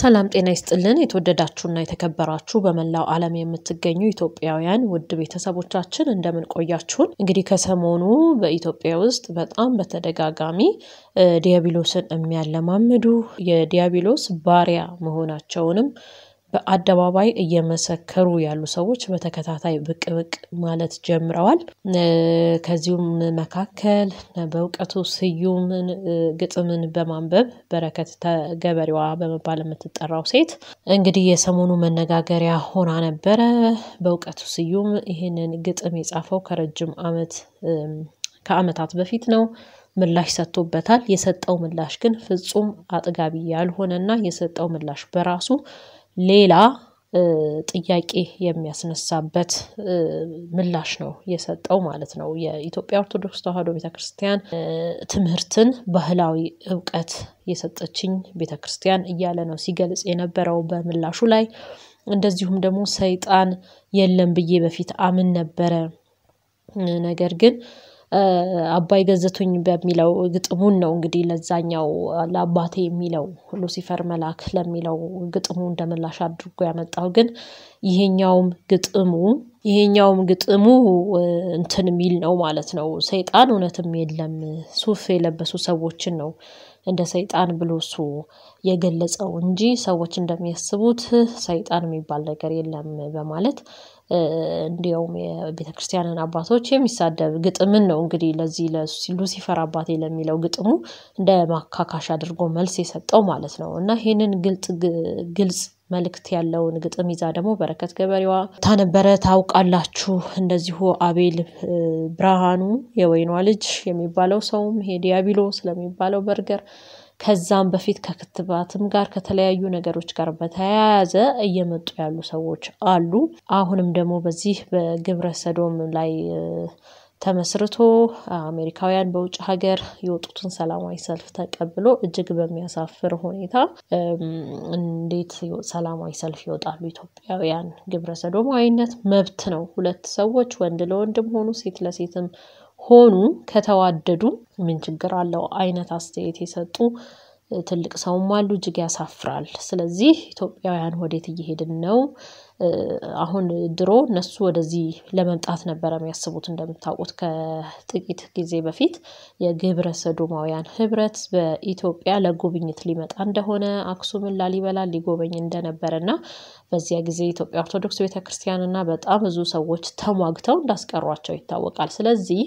ሰላም ጤና ይስጥልን የተወደዳችሁና የተከበራችሁ በመላው ዓለም የምትገኙ ኢትዮጵያውያን ውድ ቤተሰቦቻችን እንደምን ቆያችሁን? እንግዲህ ከሰሞኑ በኢትዮጵያ ውስጥ በጣም በተደጋጋሚ ዲያብሎስን የሚያለማምዱ የዲያብሎስ ባሪያ መሆናቸውንም በአደባባይ እየመሰከሩ ያሉ ሰዎች በተከታታይ ብቅ ብቅ ማለት ጀምረዋል። ከዚሁም መካከል በእውቀቱ ስዩምን ግጥምን በማንበብ በረከት ገበሬዋ በመባል የምትጠራው ሴት እንግዲህ የሰሞኑ መነጋገሪያ ሆና ነበረ። በእውቀቱ ስዩም ይህንን ግጥም የጻፈው ከረጅም ዓመት ከዓመታት በፊት ነው። ምላሽ ሰጥቶበታል። የሰጠው ምላሽ ግን ፍጹም አጥጋቢ ያልሆነ እና የሰጠው ምላሽ በራሱ ሌላ ጥያቄ የሚያስነሳበት ምላሽ ነው የሰጠው ማለት ነው። የኢትዮጵያ ኦርቶዶክስ ተዋሕዶ ቤተክርስቲያን ትምህርትን ባህላዊ እውቀት የሰጠችኝ ቤተክርስቲያን እያለ ነው ሲገልጽ የነበረው በምላሹ ላይ። እንደዚሁም ደግሞ ሰይጣን የለም ብዬ በፊት አምን ነበረ ነገር ግን አባይ ገዘቱኝ በሚለው ግጥሙን ነው እንግዲህ ለዛኛው ለአባቴ የሚለው ሉሲፈር መላክ ለሚለው ግጥሙ እንደምላሽ አድርጎ ያመጣው ግን ይሄኛውም ግጥሙ ይሄኛውም ግጥሙ እንትን የሚል ነው ማለት ነው። ሰይጣን እውነትም የለም ሱፍ የለበሱ ሰዎችን ነው እንደ ሰይጣን ብሎ እሱ የገለጸው እንጂ ሰዎች እንደሚያስቡት ሰይጣን የሚባል ነገር የለም በማለት እንዲያውም የቤተ ክርስቲያንን አባቶች የሚሳደብ ግጥምን ነው እንግዲህ ለዚህ ሉሲፈር አባቴ ለሚለው ግጥሙ እንደ ማካካሽ አድርጎ መልስ የሰጠው ማለት ነው እና ይህንን ግልጽ ግልጽ መልእክት ያለውን ግጥም ይዛ ደግሞ በረከት ገበሬዋ ታነበረ ታውቃላችሁ። እንደዚሁ አቤል ብርሃኑ የወይኗ ልጅ የሚባለው ሰውም ይሄ ዲያቢሎ ስለሚባለው በርገር ከዛም በፊት ከክትባትም ጋር ከተለያዩ ነገሮች ጋር በተያያዘ እየመጡ ያሉ ሰዎች አሉ። አሁንም ደግሞ በዚህ በግብረ ሰዶም ላይ ተመስርቶ አሜሪካውያን በውጭ ሀገር የወጡትን ሰላማዊ ሰልፍ ተቀብሎ እጅግ በሚያሳፍር ሁኔታ እንዴት ሰላማዊ ሰልፍ ይወጣሉ ኢትዮጵያውያን? ግብረ ሰዶማዊነት መብት ነው። ሁለት ሰዎች ወንድ ለወንድም ሆኑ ሴት ለሴትም ሆኑ ከተዋደዱ ምን ችግር አለው አይነት አስተያየት የሰጡ ትልቅ ሰውም አሉ እጅግ ያሳፍራል። ስለዚህ ኢትዮጵያውያን ወዴት እየሄድን ነው? አሁን ድሮ እነሱ ወደዚህ ለመምጣት ነበረ የሚያስቡት እንደምታውቁት ከጥቂት ጊዜ በፊት የግብረ ሰዶማውያን ህብረት በኢትዮጵያ ለጉብኝት ሊመጣ እንደሆነ አክሱምን፣ ላሊበላ ሊጎበኝ እንደነበረ እና በዚያ ጊዜ ኢትዮጵያ ኦርቶዶክስ ቤተክርስቲያን እና በጣም ብዙ ሰዎች ተሟግተው እንዳስቀሯቸው ይታወቃል። ስለዚህ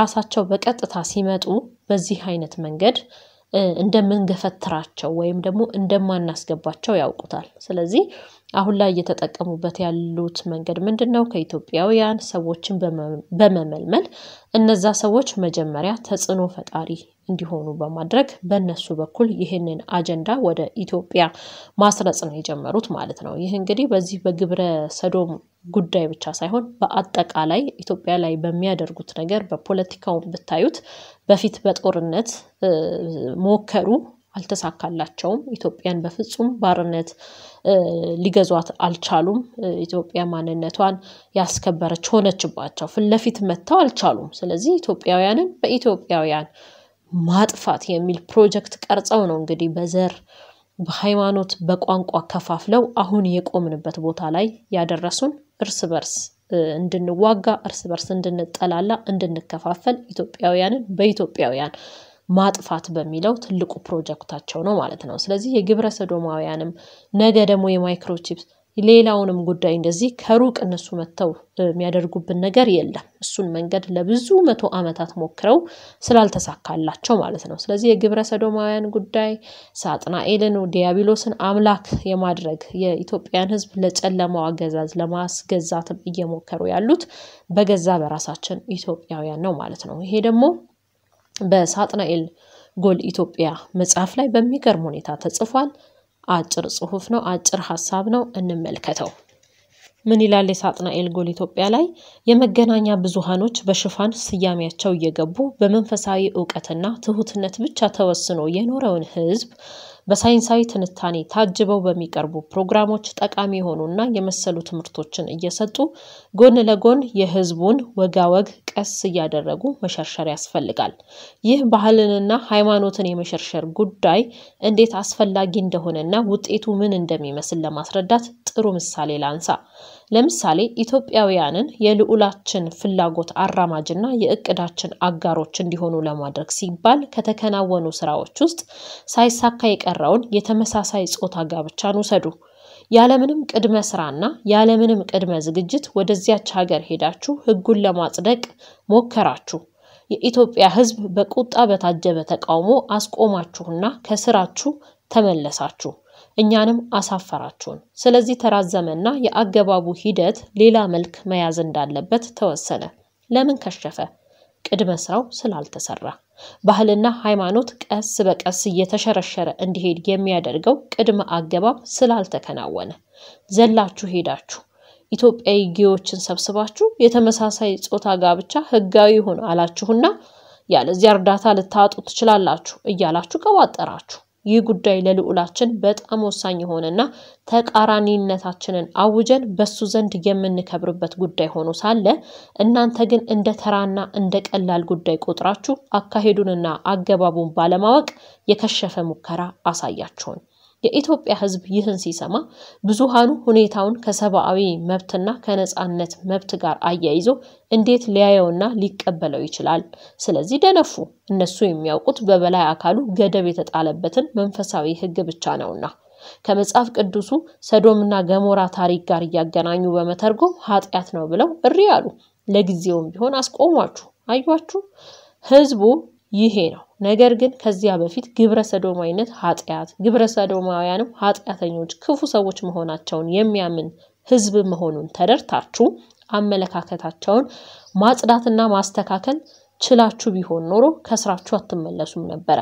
ራሳቸው በቀጥታ ሲመጡ በዚህ አይነት መንገድ እንደምንገፈትራቸው ወይም ደግሞ እንደማናስገባቸው ያውቁታል። ስለዚህ አሁን ላይ እየተጠቀሙበት ያሉት መንገድ ምንድን ነው? ከኢትዮጵያውያን ሰዎችን በመመልመል እነዛ ሰዎች መጀመሪያ ተጽዕኖ ፈጣሪ እንዲሆኑ በማድረግ በእነሱ በኩል ይህንን አጀንዳ ወደ ኢትዮጵያ ማስረጽ ነው የጀመሩት ማለት ነው። ይህ እንግዲህ በዚህ በግብረ ሰዶም ጉዳይ ብቻ ሳይሆን በአጠቃላይ ኢትዮጵያ ላይ በሚያደርጉት ነገር በፖለቲካውን ብታዩት በፊት በጦርነት ሞከሩ፣ አልተሳካላቸውም። ኢትዮጵያን በፍጹም ባርነት ሊገዟት አልቻሉም። ኢትዮጵያ ማንነቷን ያስከበረች ሆነችባቸው። ፊት ለፊት መጥተው አልቻሉም። ስለዚህ ኢትዮጵያውያንን በኢትዮጵያውያን ማጥፋት የሚል ፕሮጀክት ቀርጸው ነው እንግዲህ በዘር በሃይማኖት፣ በቋንቋ ከፋፍለው አሁን የቆምንበት ቦታ ላይ ያደረሱን እርስ በርስ እንድንዋጋ እርስ በርስ እንድንጠላላ፣ እንድንከፋፈል ኢትዮጵያውያንን በኢትዮጵያውያን ማጥፋት በሚለው ትልቁ ፕሮጀክታቸው ነው ማለት ነው። ስለዚህ የግብረ ሰዶማውያንም ነገ ደግሞ የማይክሮቺፕስ ሌላውንም ጉዳይ እንደዚህ ከሩቅ እነሱ መጥተው የሚያደርጉብን ነገር የለም። እሱን መንገድ ለብዙ መቶ ዓመታት ሞክረው ስላልተሳካላቸው ማለት ነው። ስለዚህ የግብረ ሰዶማውያን ጉዳይ ሳጥናኤልን፣ ዲያብሎስን አምላክ የማድረግ የኢትዮጵያን ሕዝብ ለጨለማው አገዛዝ ለማስገዛትም እየሞከሩ ያሉት በገዛ በራሳችን ኢትዮጵያውያን ነው ማለት ነው። ይሄ ደግሞ በሳጥናኤል ጎል ኢትዮጵያ መጽሐፍ ላይ በሚገርም ሁኔታ ተጽፏል። አጭር ጽሁፍ ነው፣ አጭር ሀሳብ ነው። እንመልከተው። ምን ይላል? የሳጥናኤል ጎል ኢትዮጵያ ላይ የመገናኛ ብዙሃኖች በሽፋን ስያሜያቸው እየገቡ በመንፈሳዊ እውቀትና ትሁትነት ብቻ ተወስኖ የኖረውን ህዝብ በሳይንሳዊ ትንታኔ ታጅበው በሚቀርቡ ፕሮግራሞች ጠቃሚ የሆኑና የመሰሉ ትምህርቶችን እየሰጡ ጎን ለጎን የህዝቡን ወጋወግ ቀስ እያደረጉ መሸርሸር ያስፈልጋል። ይህ ባህልንና ሃይማኖትን የመሸርሸር ጉዳይ እንዴት አስፈላጊ እንደሆነና ውጤቱ ምን እንደሚመስል ለማስረዳት ጥሩ ምሳሌ ላንሳ። ለምሳሌ ኢትዮጵያውያንን የልዑላችን ፍላጎት አራማጅና የእቅዳችን አጋሮች እንዲሆኑ ለማድረግ ሲባል ከተከናወኑ ስራዎች ውስጥ ሳይሳካ የቀረውን የተመሳሳይ ጾታ ጋብቻን ውሰዱ። ያለምንም ቅድመ ስራና ያለምንም ቅድመ ዝግጅት ወደዚያች ሀገር ሄዳችሁ ህጉን ለማጽደቅ ሞከራችሁ። የኢትዮጵያ ህዝብ በቁጣ በታጀበ ተቃውሞ አስቆማችሁና ከስራችሁ ተመለሳችሁ። እኛንም አሳፈራችሁን። ስለዚህ ተራዘመና የአገባቡ ሂደት ሌላ መልክ መያዝ እንዳለበት ተወሰነ። ለምን ከሸፈ? ቅድመ ስራው ስላልተሰራ ባህልና ሃይማኖት ቀስ በቀስ እየተሸረሸረ እንዲሄድ የሚያደርገው ቅድመ አገባብ ስላልተከናወነ ዘላችሁ ሄዳችሁ ኢትዮጵያዊ ጌዎችን ሰብስባችሁ የተመሳሳይ ጾታ ጋብቻ ህጋዊ ይሁን አላችሁና ያለዚያ እርዳታ ልታጡ ትችላላችሁ እያላችሁ ቀባጠራችሁ። ይህ ጉዳይ ለልዑላችን በጣም ወሳኝ የሆነና ተቃራኒነታችንን አውጀን በሱ ዘንድ የምንከብርበት ጉዳይ ሆኖ ሳለ እናንተ ግን እንደ ተራና እንደ ቀላል ጉዳይ ቆጥራችሁ አካሄዱንና አገባቡን ባለማወቅ የከሸፈ ሙከራ አሳያችሁን። የኢትዮጵያ ሕዝብ ይህን ሲሰማ ብዙሃኑ ሁኔታውን ከሰብአዊ መብትና ከነፃነት መብት ጋር አያይዞ እንዴት ሊያየውና ሊቀበለው ይችላል? ስለዚህ ደነፉ። እነሱ የሚያውቁት በበላይ አካሉ ገደብ የተጣለበትን መንፈሳዊ ሕግ ብቻ ነውና ከመጽሐፍ ቅዱሱ ሰዶምና ገሞራ ታሪክ ጋር እያገናኙ በመተርጎም ኃጢአት ነው ብለው እሪ አሉ። ለጊዜውም ቢሆን አስቆሟችሁ። አያችሁ ህዝቡ ይሄ ነው። ነገር ግን ከዚያ በፊት ግብረ ሰዶማዊነት ኃጢአት፣ ግብረ ሰዶማውያንም ኃጢአተኞች ክፉ ሰዎች መሆናቸውን የሚያምን ህዝብ መሆኑን ተደርታችሁ አመለካከታቸውን ማጽዳትና ማስተካከል ችላችሁ ቢሆን ኖሮ ከስራችሁ አትመለሱም ነበረ።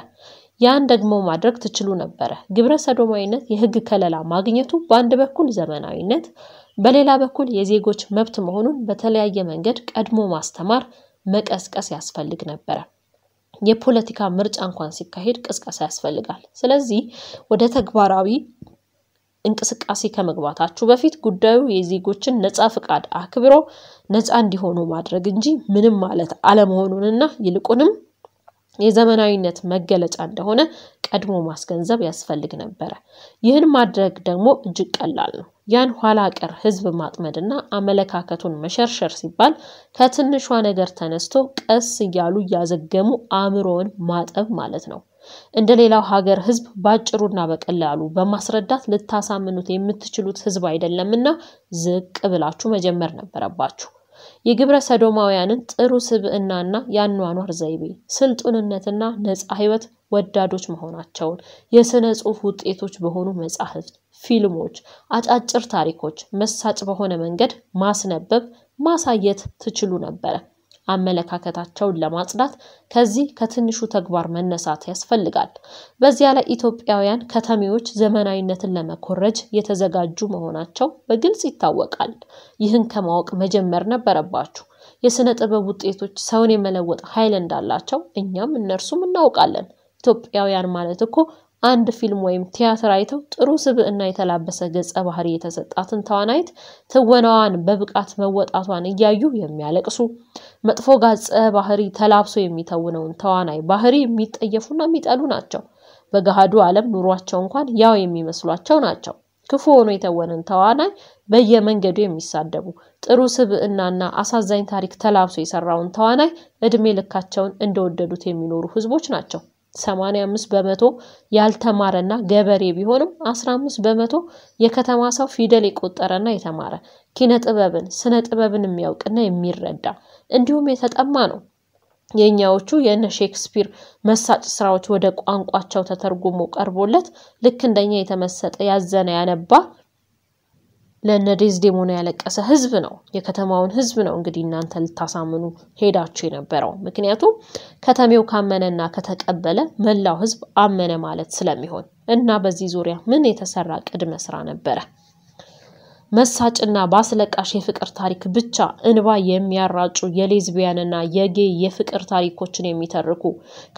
ያን ደግሞ ማድረግ ትችሉ ነበረ። ግብረ ሰዶማዊነት የህግ ከለላ ማግኘቱ በአንድ በኩል ዘመናዊነት፣ በሌላ በኩል የዜጎች መብት መሆኑን በተለያየ መንገድ ቀድሞ ማስተማር፣ መቀስቀስ ያስፈልግ ነበረ። የፖለቲካ ምርጫ እንኳን ሲካሄድ ቅስቀሳ ያስፈልጋል። ስለዚህ ወደ ተግባራዊ እንቅስቃሴ ከመግባታችሁ በፊት ጉዳዩ የዜጎችን ነፃ ፍቃድ አክብሮ ነፃ እንዲሆኑ ማድረግ እንጂ ምንም ማለት አለመሆኑንና ይልቁንም የዘመናዊነት መገለጫ እንደሆነ ቀድሞ ማስገንዘብ ያስፈልግ ነበረ። ይህን ማድረግ ደግሞ እጅግ ቀላል ነው። ያን ኋላ ቀር ህዝብ ማጥመድና አመለካከቱን መሸርሸር ሲባል ከትንሿ ነገር ተነስቶ ቀስ እያሉ እያዘገሙ አእምሮውን ማጠብ ማለት ነው። እንደ ሌላው ሀገር ህዝብ ባጭሩና በቀላሉ በማስረዳት ልታሳምኑት የምትችሉት ህዝብ አይደለምና ዝቅ ብላችሁ መጀመር ነበረባችሁ። የግብረ ሰዶማውያንን ጥሩ ስብዕናና የአኗኗር ዘይቤ፣ ስልጡንነትና ነፃ ህይወት ወዳዶች መሆናቸውን የሥነ ጽሑፍ ውጤቶች በሆኑ መጻሕፍት፣ ፊልሞች፣ አጫጭር ታሪኮች መሳጭ በሆነ መንገድ ማስነበብ ማሳየት ትችሉ ነበረ። አመለካከታቸውን ለማጽዳት ከዚህ ከትንሹ ተግባር መነሳት ያስፈልጋል። በዚያ ላይ ኢትዮጵያውያን ከተሜዎች ዘመናዊነትን ለመኮረጅ የተዘጋጁ መሆናቸው በግልጽ ይታወቃል። ይህን ከማወቅ መጀመር ነበረባችሁ። የሥነ ጥበብ ውጤቶች ሰውን የመለወጥ ኃይል እንዳላቸው እኛም እነርሱም እናውቃለን። ኢትዮጵያውያን ማለት እኮ አንድ ፊልም ወይም ቲያትር አይተው ጥሩ ስብዕና የተላበሰ ገጸ ባህሪ የተሰጣትን ተዋናይት ትወናዋን በብቃት መወጣቷን እያዩ የሚያለቅሱ፣ መጥፎ ገጸ ባህሪ ተላብሶ የሚተውነውን ተዋናይ ባህሪ የሚጠየፉና የሚጠሉ ናቸው። በገሃዱ ዓለም ኑሯቸው እንኳን ያው የሚመስሏቸው ናቸው። ክፉ ሆኖ የተወነን ተዋናይ በየመንገዱ የሚሳደቡ፣ ጥሩ ስብዕናና አሳዛኝ ታሪክ ተላብሶ የሰራውን ተዋናይ እድሜ ልካቸውን እንደወደዱት የሚኖሩ ህዝቦች ናቸው። 85 በመቶ ያልተማረና ገበሬ ቢሆንም 15 በመቶ የከተማ ሰው ፊደል የቆጠረና የተማረ ኪነ ጥበብን ስነ ጥበብን የሚያውቅና የሚረዳ እንዲሁም የተጠማ ነው። የእኛዎቹ የእነ ሼክስፒር መሳጭ ስራዎች ወደ ቋንቋቸው ተተርጉሞ ቀርቦለት ልክ እንደኛ የተመሰጠ ያዘነ ያነባ ለእነ ዴዝዴሞና ያለቀሰ ህዝብ ነው፣ የከተማውን ህዝብ ነው። እንግዲህ እናንተ ልታሳምኑ ሄዳችሁ የነበረው ምክንያቱም ከተሜው ካመነና ከተቀበለ መላው ህዝብ አመነ ማለት ስለሚሆን እና በዚህ ዙሪያ ምን የተሰራ ቅድመ ስራ ነበረ? መሳጭና በአስለቃሽ የፍቅር ታሪክ ብቻ እንባ የሚያራጩ የሌዝቢያንና የጌ የፍቅር ታሪኮችን የሚተርኩ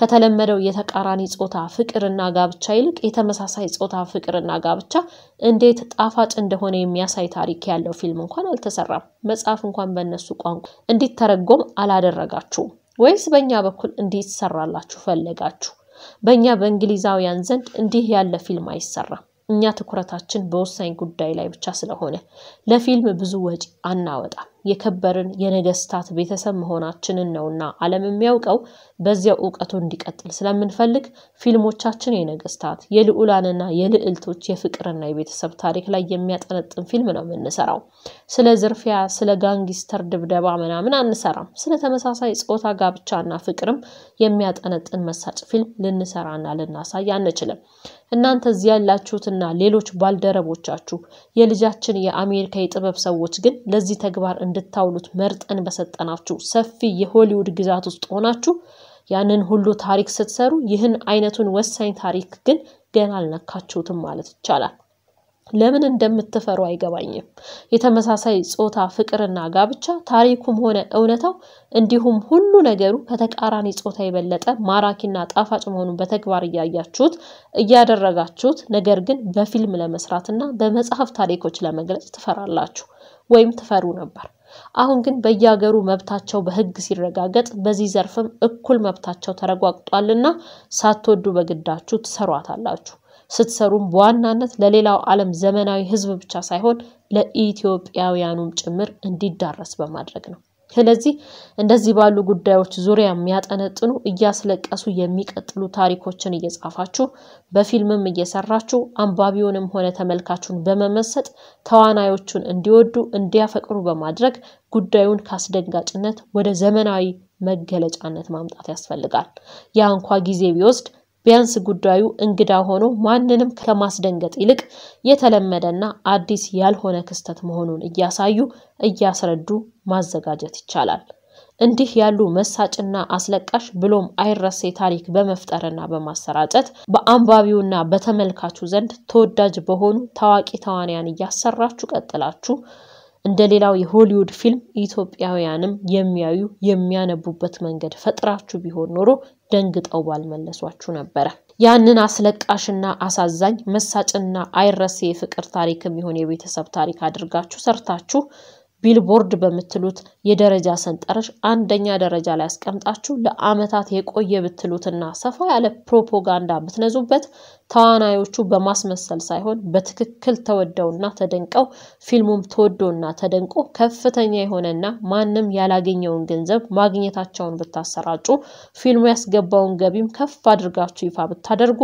ከተለመደው የተቃራኒ ጾታ ፍቅርና ጋብቻ ይልቅ የተመሳሳይ ጾታ ፍቅርና ጋብቻ እንዴት ጣፋጭ እንደሆነ የሚያሳይ ታሪክ ያለው ፊልም እንኳን አልተሰራም። መጽሐፍ እንኳን በእነሱ ቋንቋ እንዲተረጎም አላደረጋችሁም ወይስ በእኛ በኩል እንዲሰራላችሁ ፈለጋችሁ? በእኛ በእንግሊዛውያን ዘንድ እንዲህ ያለ ፊልም አይሰራም። እኛ ትኩረታችን በወሳኝ ጉዳይ ላይ ብቻ ስለሆነ ለፊልም ብዙ ወጪ አናወጣም። የከበርን የነገስታት ቤተሰብ መሆናችንን ነውና ዓለም የሚያውቀው በዚያው እውቀቱ እንዲቀጥል ስለምንፈልግ ፊልሞቻችን የነገስታት የልዑላንና የልዕልቶች የፍቅርና የቤተሰብ ታሪክ ላይ የሚያጠነጥን ፊልም ነው የምንሰራው። ስለ ዝርፊያ፣ ስለ ጋንጊስተር ድብደባ ምናምን አንሰራም። ስለ ተመሳሳይ ጾታ ጋብቻና ፍቅርም የሚያጠነጥን መሳጭ ፊልም ልንሰራና ልናሳይ አንችልም። እናንተ እዚህ ያላችሁትና ሌሎች ባልደረቦቻችሁ የልጃችን የአሜሪካ የጥበብ ሰዎች ግን ለዚህ ተግባር እንድታውሉት መርጠን በሰጠናችሁ ሰፊ የሆሊውድ ግዛት ውስጥ ሆናችሁ ያንን ሁሉ ታሪክ ስትሰሩ ይህን አይነቱን ወሳኝ ታሪክ ግን ገና አልነካችሁትም ማለት ይቻላል። ለምን እንደምትፈሩ አይገባኝም። የተመሳሳይ ጾታ ፍቅርና ጋብቻ ታሪኩም ሆነ እውነታው እንዲሁም ሁሉ ነገሩ ከተቃራኒ ጾታ የበለጠ ማራኪና ጣፋጭ መሆኑን በተግባር እያያችሁት እያደረጋችሁት፣ ነገር ግን በፊልም ለመስራትና በመጽሐፍ ታሪኮች ለመግለጽ ትፈራላችሁ ወይም ትፈሩ ነበር። አሁን ግን በየሀገሩ መብታቸው በህግ ሲረጋገጥ በዚህ ዘርፍም እኩል መብታቸው ተረጋግጧልና ሳትወዱ በግዳችሁ ትሰሯታላችሁ። ስትሰሩም በዋናነት ለሌላው ዓለም ዘመናዊ ህዝብ ብቻ ሳይሆን ለኢትዮጵያውያኑም ጭምር እንዲዳረስ በማድረግ ነው። ስለዚህ እንደዚህ ባሉ ጉዳዮች ዙሪያ የሚያጠነጥኑ እያስለቀሱ የሚቀጥሉ ታሪኮችን እየጻፋችሁ በፊልምም እየሰራችሁ አንባቢውንም ሆነ ተመልካቹን በመመሰጥ ተዋናዮቹን እንዲወዱ እንዲያፈቅሩ በማድረግ ጉዳዩን ከአስደንጋጭነት ወደ ዘመናዊ መገለጫነት ማምጣት ያስፈልጋል። ያ እንኳ ጊዜ ቢወስድ ቢያንስ ጉዳዩ እንግዳ ሆኖ ማንንም ከማስደንገጥ ይልቅ የተለመደና አዲስ ያልሆነ ክስተት መሆኑን እያሳዩ እያስረዱ ማዘጋጀት ይቻላል። እንዲህ ያሉ መሳጭና አስለቃሽ ብሎም አይረሴ ታሪክ በመፍጠርና በማሰራጨት በአንባቢውና በተመልካቹ ዘንድ ተወዳጅ በሆኑ ታዋቂ ተዋንያን እያሰራችሁ ቀጥላችሁ እንደ ሌላው የሆሊውድ ፊልም ኢትዮጵያውያንም የሚያዩ የሚያነቡበት መንገድ ፈጥራችሁ ቢሆን ኖሮ ደንግጠው ባልመለሷችሁ ነበረ። ያንን አስለቃሽና አሳዛኝ መሳጭና አይረሴ የፍቅር ታሪክም የሚሆን የቤተሰብ ታሪክ አድርጋችሁ ሰርታችሁ ቢልቦርድ በምትሉት የደረጃ ሰንጠረዥ አንደኛ ደረጃ ላይ አስቀምጣችሁ ለአመታት የቆየ ብትሉትና ሰፋ ያለ ፕሮፓጋንዳ ብትነዙበት ተዋናዮቹ በማስመሰል ሳይሆን በትክክል ተወደውና ተደንቀው ፊልሙም ተወዶና ተደንቆ ከፍተኛ የሆነና ማንም ያላገኘውን ገንዘብ ማግኘታቸውን ብታሰራጩ ፊልሙ ያስገባውን ገቢም ከፍ አድርጋችሁ ይፋ ብታደርጉ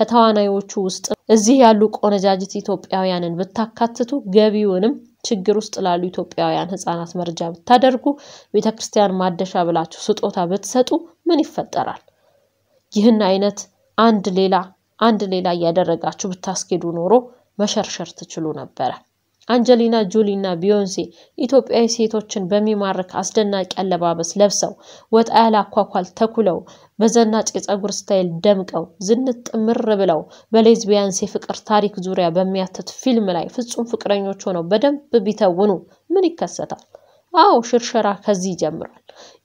ከተዋናዮቹ ውስጥ እዚህ ያሉ ቆነጃጅት ኢትዮጵያውያንን ብታካትቱ ገቢውንም ችግር ውስጥ ላሉ ኢትዮጵያውያን ህጻናት መርጃ ብታደርጉ፣ ቤተ ክርስቲያን ማደሻ ብላችሁ ስጦታ ብትሰጡ ምን ይፈጠራል? ይህን አይነት አንድ ሌላ አንድ ሌላ እያደረጋችሁ ብታስኬዱ ኖሮ መሸርሸር ትችሉ ነበረ። አንጀሊና ጆሊ ቢዮንሴ ኢትዮጵያዊ ሴቶችን በሚማርክ አስደናቂ አለባበስ ለብሰው ወጣ ያለ አኳኳል ተኩለው በዘናጭ የፀጉር ስታይል ደምቀው ዝንጥ ጥምር ብለው በሌዝቢያንስ የፍቅር ታሪክ ዙሪያ በሚያትት ፊልም ላይ ፍጹም ፍቅረኞች ሆነው በደንብ ቢተውኑ ምን ይከሰታል? አዎ ሽርሸራ ከዚህ ይጀምራል።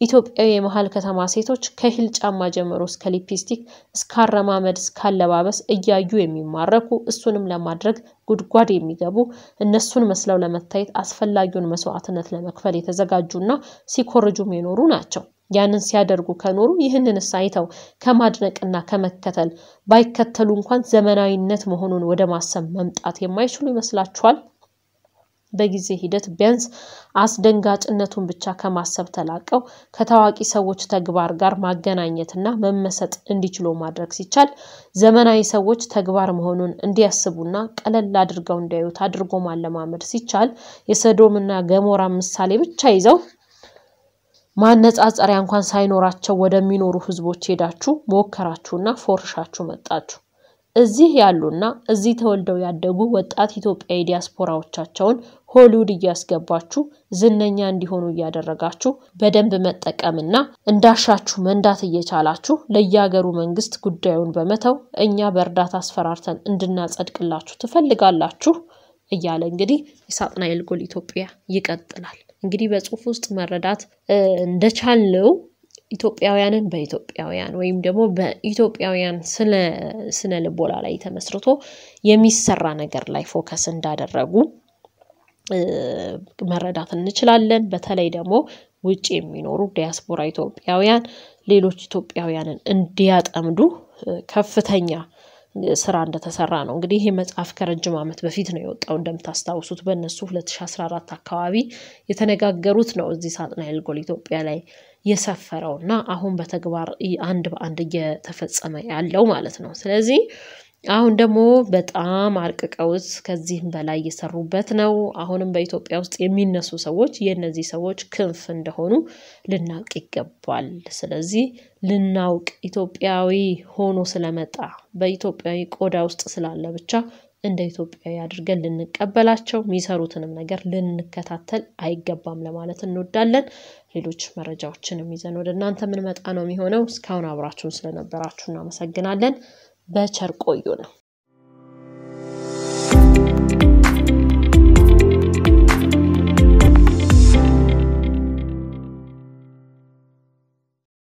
ኢትዮጵያዊ የመሀል ከተማ ሴቶች ከሂል ጫማ ጀምሮ እስከ ሊፕስቲክ፣ እስከ አረማመድ፣ እስከ አለባበስ እያዩ የሚማረኩ እሱንም ለማድረግ ጉድጓድ የሚገቡ እነሱን መስለው ለመታየት አስፈላጊውን መስዋዕትነት ለመክፈል የተዘጋጁና ሲኮርጁም የኖሩ ናቸው። ያንን ሲያደርጉ ከኖሩ ይህንንስ አይተው ከማድነቅና ከመከተል ባይከተሉ እንኳን ዘመናዊነት መሆኑን ወደ ማሰብ መምጣት የማይችሉ ይመስላችኋል? በጊዜ ሂደት ቢያንስ አስደንጋጭነቱን ብቻ ከማሰብ ተላቀው ከታዋቂ ሰዎች ተግባር ጋር ማገናኘትና መመሰጥ እንዲችሉ ማድረግ ሲቻል ዘመናዊ ሰዎች ተግባር መሆኑን እንዲያስቡና ቀለል አድርገው እንዲያዩት አድርጎ ማለማመድ ሲቻል የሰዶምና ገሞራ ምሳሌ ብቻ ይዘው ማነጻጸሪያ እንኳን ሳይኖራቸው ወደሚኖሩ ህዝቦች ሄዳችሁ ሞከራችሁና ፎርሻችሁ መጣችሁ። እዚህ ያሉና እዚህ ተወልደው ያደጉ ወጣት ኢትዮጵያዊ ዲያስፖራዎቻቸውን ሆሊውድ እያስገባችሁ ዝነኛ እንዲሆኑ እያደረጋችሁ በደንብ መጠቀምና እንዳሻችሁ መንዳት እየቻላችሁ ለየሀገሩ መንግስት ጉዳዩን በመተው እኛ በእርዳታ አስፈራርተን እንድናጸድቅላችሁ ትፈልጋላችሁ እያለ እንግዲህ ኢሳጥናኤል ጎል ኢትዮጵያ ይቀጥላል። እንግዲህ በጽሁፍ ውስጥ መረዳት እንደቻልነው ኢትዮጵያውያንን በኢትዮጵያውያን ወይም ደግሞ በኢትዮጵያውያን ስነ ልቦና ላይ ተመስርቶ የሚሰራ ነገር ላይ ፎከስ እንዳደረጉ መረዳት እንችላለን። በተለይ ደግሞ ውጭ የሚኖሩ ዲያስፖራ ኢትዮጵያውያን ሌሎች ኢትዮጵያውያንን እንዲያጠምዱ ከፍተኛ ስራ እንደተሰራ ነው። እንግዲህ ይሄ መጽሐፍ ከረጅም ዓመት በፊት ነው የወጣው። እንደምታስታውሱት በእነሱ 2014 አካባቢ የተነጋገሩት ነው እዚህ ሳጥናኤል ጎል ኢትዮጵያ ላይ የሰፈረው እና አሁን በተግባር አንድ በአንድ እየተፈጸመ ያለው ማለት ነው። ስለዚህ አሁን ደግሞ በጣም አርቅቀውት ከዚህም በላይ እየሰሩበት ነው። አሁንም በኢትዮጵያ ውስጥ የሚነሱ ሰዎች የእነዚህ ሰዎች ክንፍ እንደሆኑ ልናውቅ ይገባል። ስለዚህ ልናውቅ ኢትዮጵያዊ ሆኖ ስለመጣ በኢትዮጵያዊ ቆዳ ውስጥ ስላለ ብቻ እንደ ኢትዮጵያዊ አድርገን ልንቀበላቸው የሚሰሩትንም ነገር ልንከታተል አይገባም ለማለት እንወዳለን። ሌሎች መረጃዎችንም ይዘን ወደ እናንተ ምንመጣ ነው የሚሆነው። እስካሁን አብራችሁን ስለነበራችሁ እናመሰግናለን። በቸር ነው።